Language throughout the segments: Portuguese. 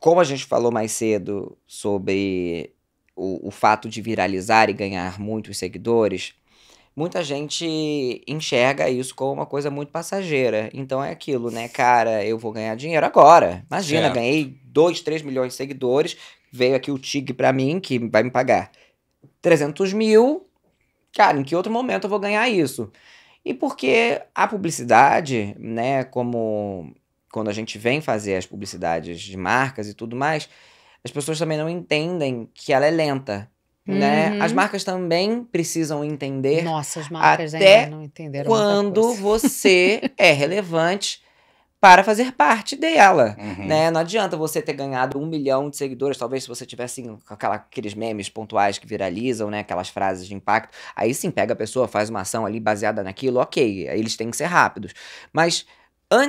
como a gente falou mais cedo sobre o, o fato de viralizar e ganhar muitos seguidores, muita gente enxerga isso como uma coisa muito passageira. Então é aquilo, né, cara? Eu vou ganhar dinheiro agora. Imagina, ganhei 2, 3 milhões de seguidores, veio aqui o TIG para mim, que vai me pagar 300 mil. Cara, em que outro momento eu vou ganhar isso? E porque a publicidade, né, como quando a gente vem fazer as publicidades de marcas e tudo mais, as pessoas também não entendem que ela é lenta. Né? Uhum. Né? As marcas também precisam entender. Nossa, as marcas até ainda não entenderam. Quando você é relevante para fazer parte dela, uhum. né? Não adianta você ter ganhado um milhão de seguidores, talvez se você tivesse aquela, aqueles memes pontuais que viralizam, né? Aquelas frases de impacto. Aí sim, pega a pessoa, faz uma ação ali baseada naquilo, ok. Eles têm que ser rápidos. Mas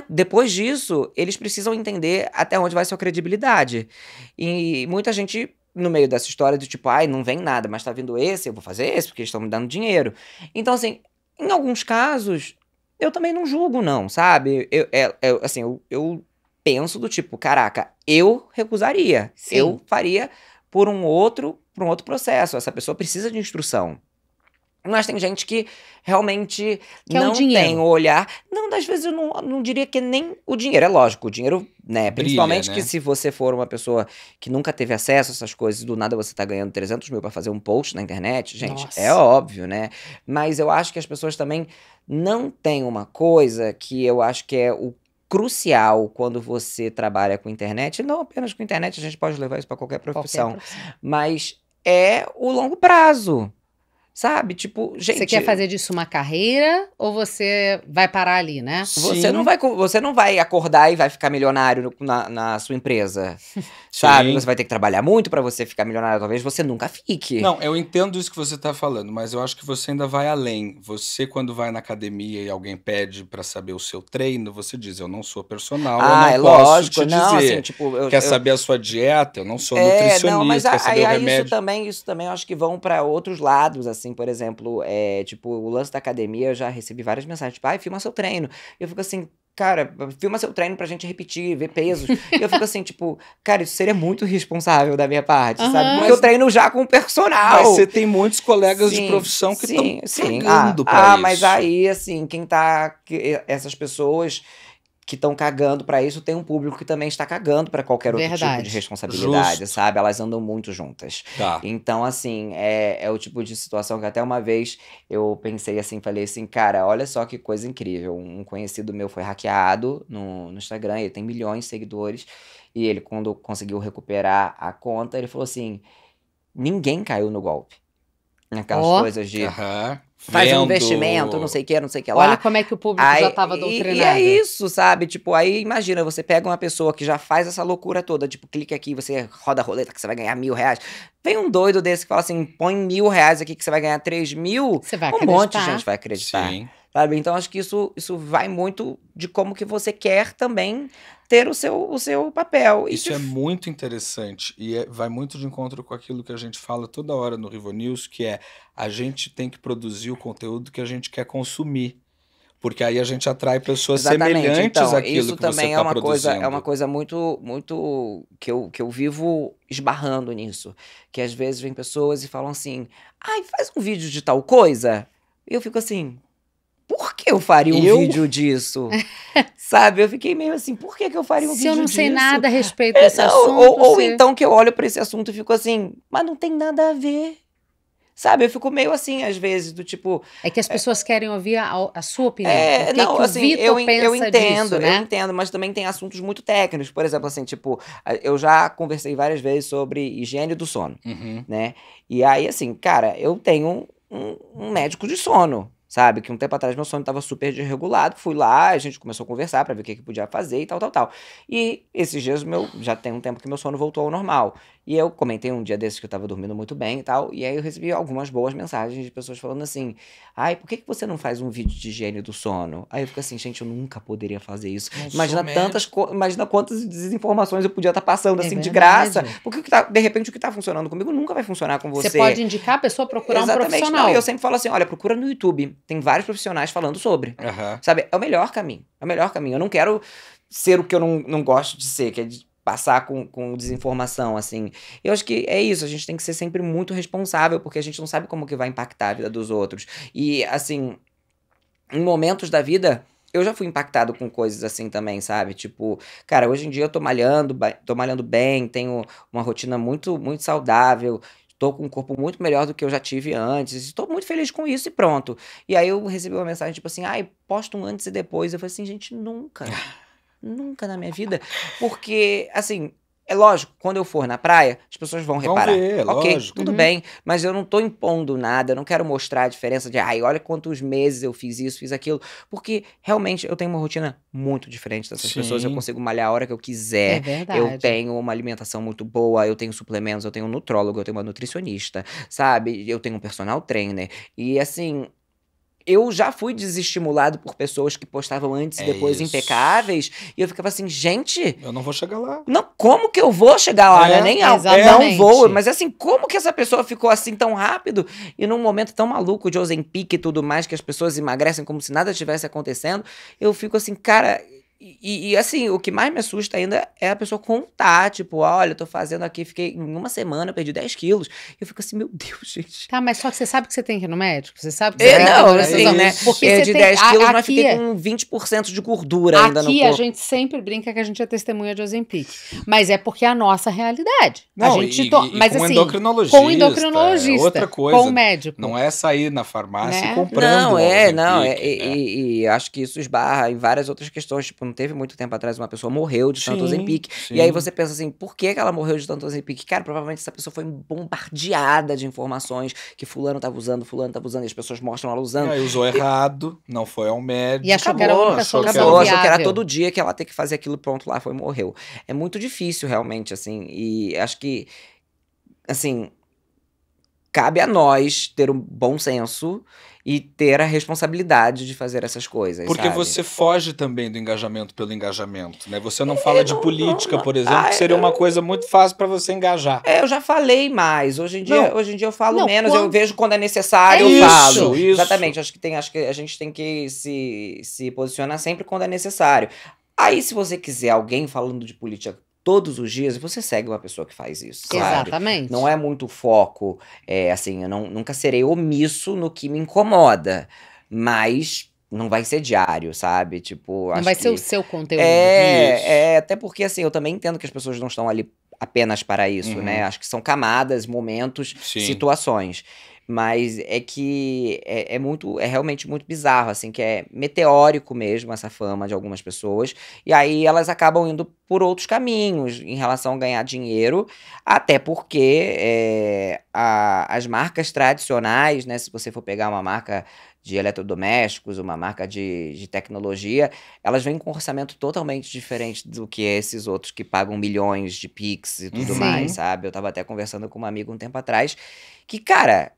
depois disso, eles precisam entender até onde vai sua credibilidade. E muita gente no meio dessa história do tipo, ai, não vem nada, mas tá vindo esse, eu vou fazer esse, porque eles estão me dando dinheiro. Então, assim, em alguns casos, eu também não julgo, não, sabe? Eu, é, é, assim, eu, eu, penso do tipo, caraca, eu recusaria. Sim. Eu faria por um outro, por um outro processo. Essa pessoa precisa de instrução. Mas tem gente que realmente que não é tem o olhar. Não, às vezes eu não, não diria que nem o dinheiro. É lógico, o dinheiro, né? Brilha, principalmente né? que se você for uma pessoa que nunca teve acesso a essas coisas, do nada você tá ganhando 300 mil para fazer um post na internet, gente, é Nossa. é óbvio, né? Mas eu acho que as pessoas também não têm uma coisa que eu acho que é o crucial quando você trabalha com internet. Não apenas com internet, a gente pode levar isso para qualquer profissão. Qualquer profissão. Mas é o longo prazo. Sabe? Tipo, gente. Você quer fazer disso uma carreira ou você vai parar ali, né? Você não vai, você não vai acordar e vai ficar milionário na, na, sua empresa. sabe? Você vai ter que trabalhar muito para você ficar milionário. Talvez você nunca fique. Não, eu entendo isso que você tá falando, mas eu acho que você ainda vai além. Você, quando vai na academia e alguém pede para saber o seu treino, você diz: Eu não sou personal. Ah, eu não é posso lógico, te não. Dizer. Assim, tipo, eu, quer eu... saber a sua dieta? Eu não sou é, nutricionista. Não, mas a, quer saber a, o remédio. isso também, isso também eu acho que vão para outros lados, assim assim, por exemplo, é, tipo, o lance da academia, eu já recebi várias mensagens, tipo, ai, ah, filma seu treino. Eu fico assim, cara, filma seu treino pra gente repetir, ver pesos. eu fico assim, tipo, cara, isso seria muito responsável da minha parte, uhum. sabe? Porque eu treino já com o personal. Mas você tem muitos colegas sim, de profissão que estão pagando ah, pra ah, isso. Ah, mas aí, assim, quem tá... Que, essas pessoas que estão cagando para isso, tem um público que também está cagando para qualquer outro Verdade. tipo de responsabilidade, Justo. sabe? Elas andam muito juntas. Tá. Então, assim, é, é o tipo de situação que até uma vez eu pensei assim, falei assim, cara, olha só que coisa incrível. Um conhecido meu foi hackeado no, no Instagram, ele tem milhões de seguidores, e ele, quando conseguiu recuperar a conta, ele falou assim: ninguém caiu no golpe. Aquelas oh. coisas de. Uhum. Faz Vendo. um investimento, não sei o que, não sei o que lá. Olha como é que o público aí, já estava doutrinado. E é isso, sabe? Tipo, aí imagina, você pega uma pessoa que já faz essa loucura toda, tipo, clique aqui, você roda a roleta que você vai ganhar mil reais. Vem um doido desse que fala assim, põe mil reais aqui que você vai ganhar três mil. Você vai um acreditar. Um monte de gente vai acreditar. Sim. Sabe? Então acho que isso, isso vai muito de como que você quer também ter o seu, o seu papel. Isso é muito interessante e é, vai muito de encontro com aquilo que a gente fala toda hora no Rivo News, que é a gente tem que produzir o conteúdo que a gente quer consumir. Porque aí a gente atrai pessoas Exatamente. semelhantes então, àquilo isso que também você tá é uma coisa é uma coisa muito muito que eu, que eu vivo esbarrando nisso, que às vezes vem pessoas e falam assim: "Ai, faz um vídeo de tal coisa". E eu fico assim: por que eu faria um eu? vídeo disso? Sabe? Eu fiquei meio assim, por que, que eu faria um Se vídeo disso? Se eu não sei disso? nada a respeito é, desse assunto. Ou, ou você... então que eu olho para esse assunto e fico assim, mas não tem nada a ver. Sabe, eu fico meio assim, às vezes, do tipo. É que as é pessoas é, querem ouvir a, a, sua opinião. É, não, assim, eu, eu entendo, disso, né? eu entendo, mas também tem assuntos muito técnicos. Por exemplo, assim, tipo, eu já conversei várias vezes sobre higiene do sono, uhum. né? E aí, assim, cara, eu tenho um, um médico de sono sabe? Que um tempo atrás meu sono estava super desregulado, fui lá, a gente começou a conversar para ver o que, que podia fazer e tal, tal, tal. E esses dias meu já tem um tempo que meu sono voltou ao normal. E eu comentei um dia desses que eu estava dormindo muito bem e tal, e aí eu recebi algumas boas mensagens de pessoas falando assim: "Ai, por que, que você não faz um vídeo de higiene do sono?". Aí eu fico assim, gente, eu nunca poderia fazer isso. É imagina tantas, imagina quantas desinformações eu podia estar tá passando é assim de graça, porque o que tá, de repente o que está funcionando comigo nunca vai funcionar com você. Você pode indicar a pessoa procurar Exatamente, um profissional. Não, eu sempre falo assim, olha, procura no YouTube tem vários profissionais falando sobre. Uhum. Sabe? É o melhor caminho. É o melhor caminho. Eu não quero ser o que eu não, não gosto de ser, que é de passar com, com desinformação, assim. Eu acho que é isso, a gente tem que ser sempre muito responsável, porque a gente não sabe como que vai impactar a vida dos outros. E, assim, em momentos da vida, eu já fui impactado com coisas assim também, sabe? Tipo, cara, hoje em dia eu tô malhando, tô malhando bem, tenho uma rotina muito, muito saudável tô com um corpo muito melhor do que eu já tive antes, estou muito feliz com isso e pronto. E aí eu recebi uma mensagem tipo assim, ai, ah, posto um antes e depois. Eu falei assim, gente, nunca. nunca na minha vida. Porque, assim, é lógico, quando eu for na praia, as pessoas vão, vão reparar. Ver, é ok, lógico. tudo uhum. bem, mas eu não tô impondo nada, eu não quero mostrar a diferença de, ai, olha quantos meses eu fiz isso, fiz aquilo, porque realmente eu tenho uma rotina muito diferente dessas Sim. pessoas, eu consigo malhar a hora que eu quiser. É verdade. Eu tenho uma alimentação muito boa, eu tenho suplementos, eu tenho um nutrólogo, eu tenho uma nutricionista, sabe? Eu tenho um personal trainer. E assim, eu já fui desestimulado por pessoas que postavam antes é e depois isso. impecáveis. E eu ficava assim, gente. Eu não vou chegar lá. Não, como que eu vou chegar lá? Né? É, Nem exatamente. não vou. Mas assim, como que essa pessoa ficou assim tão rápido? E num momento tão maluco de Ozempic e tudo mais, que as pessoas emagrecem como se nada tivesse acontecendo, eu fico assim, cara e, e, assim, o que mais me assusta ainda é a pessoa contar, tipo, olha, eu tô fazendo aqui, fiquei em uma semana, eu perdi 10 quilos. eu fico assim, meu Deus, gente. Tá, mas só que você sabe que você tem que ir no médico? Você sabe que é, você assim, né, é, tem não, que ir no médico? Porque perdi 10 tem... quilos, a, mas fiquei é com 20% de gordura aqui ainda no corpo. Aqui a gente sempre brinca que a gente é testemunha de Ozempic. Mas é porque é a nossa realidade. Não, a gente e, to... e, mas, com assim, endocrinologista. Com endocrinologista. É outra coisa. Com o médico. Não é sair na farmácia né? comprando. Não, é, não. É, né? e, e acho que isso esbarra em várias outras questões, tipo, não teve muito tempo atrás, uma pessoa morreu de tanto Ozempic. E aí você pensa assim, por que, ela morreu de tanto Ozempic? Cara, provavelmente essa pessoa foi bombardeada de informações que fulano tava usando, fulano tava usando, e as pessoas mostram ela usando. E aí usou e... errado, não foi ao médico. E achou acabou, que era uma achou que era... Acabou, achou que era todo dia que ela tem que fazer aquilo, pronto, lá foi, morreu. É muito difícil, realmente, assim, e acho que, assim, cabe a nós ter um bom senso e ter a responsabilidade de fazer essas coisas. Porque sabe? você foge também do engajamento pelo engajamento, né? Você não é, fala eu de não, política, não, por exemplo, ai, que ah, seria é, eu... uma coisa muito fácil para você engajar. É, eu já falei mais. Hoje em dia, não, hoje em dia eu falo menos, quando... eu vejo quando é necessário, é eu isso, Isso. Exatamente. Acho que, tem, acho que a gente tem que se, se posicionar sempre quando é necessário. Aí, se você quiser alguém falando de política todos os dias, você segue uma pessoa que faz isso. Claro. Exatamente. Não é muito foco, é, assim, eu não, nunca serei omisso no que me incomoda, mas não vai ser diário, sabe? Tipo, não vai ser o seu conteúdo. É, é, até porque assim, eu também entendo que as pessoas não estão ali apenas para isso, né? uhum. né? Acho que são camadas, momentos, Sim. situações. Mas é que é, é, muito, é realmente muito bizarro, assim, que é meteórico mesmo essa fama de algumas pessoas. E aí elas acabam indo por outros caminhos em relação a ganhar dinheiro, até porque é, a, as marcas tradicionais, né? Se você for pegar uma marca de eletrodomésticos, uma marca de, de tecnologia, elas vêm com um orçamento totalmente diferente do que esses outros que pagam milhões de Pix e tudo Sim. mais, sabe? Eu tava até conversando com uma amiga um tempo atrás que, cara,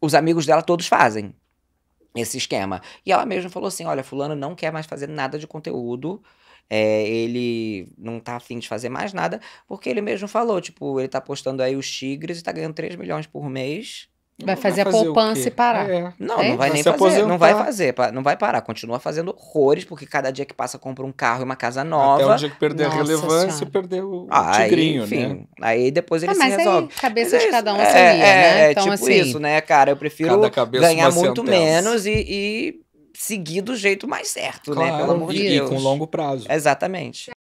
os amigos dela todos fazem esse esquema. E ela mesma falou assim: olha, fulano não quer mais fazer nada de conteúdo. É, ele não tá afim de fazer mais nada, porque ele mesmo falou, tipo, ele tá postando aí os tigres e tá ganhando 3 milhões por mês Vai fazer, vai fazer a poupança e parar. É. Não, é? não vai, vai nem fazer. Não vai fazer, não vai parar. Continua fazendo horrores, porque cada dia que passa compra um carro e uma casa nova. Até o dia que perder a relevância senhora. perder o ah, tigrinho, aí, enfim, né? Aí depois ele ah, se mas resolve. Aí, cabeça mas de é cada um é, né? É, é, então, tipo assim, isso, né, cara? Eu prefiro ganhar muito menos e, e seguir do jeito mais certo, claro, né? Pelo amor de Deus. E com longo prazo. Exatamente.